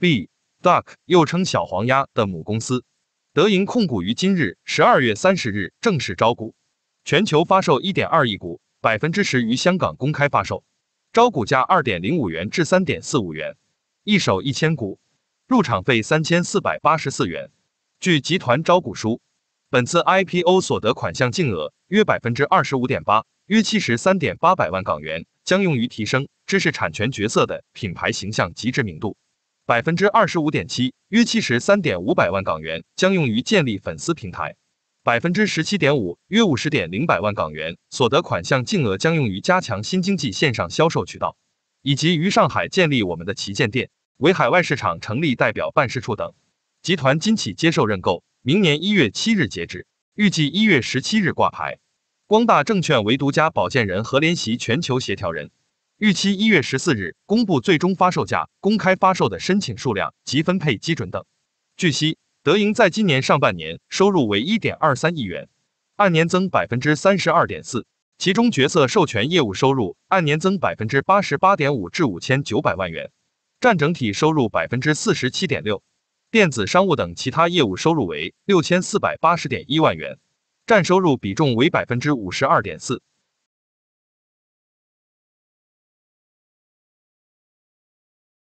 B Duck，又称小黄鸭的母公司德银控股于今日十二月三十日正式招股，全球发售一点二亿股，百分之十于香港公开发售，招股价二点零五元至三点四五元，一手一千股，入场费三千四百八十四元。据集团招股书，本次 IPO 所得款项净额约百分之二十五点八，约七十三点八百万港元，将用于提升知识产权角色的品牌形象及知名度。百分之二十五点七，约七十三点五百万港元将用于建立粉丝平台；百分之十七点五，约五十点零百万港元所得款项净额将用于加强新经济线上销售渠道，以及于上海建立我们的旗舰店、为海外市场成立代表办事处等。集团今起接受认购，明年一月七日截止，预计一月十七日挂牌。光大证券为独家保荐人和联席全球协调人。预期一月十四日公布最终发售价、公开发售的申请数量及分配基准等。据悉，德银在今年上半年收入为一点二三亿元，按年增百分之三十二点四，其中角色授权业务收入按年增百分之八十八点五至五千九百万元，占整体收入百分之四十七点六；电子商务等其他业务收入为六千四百八十点一万元，占收入比重为百分之五十二点四。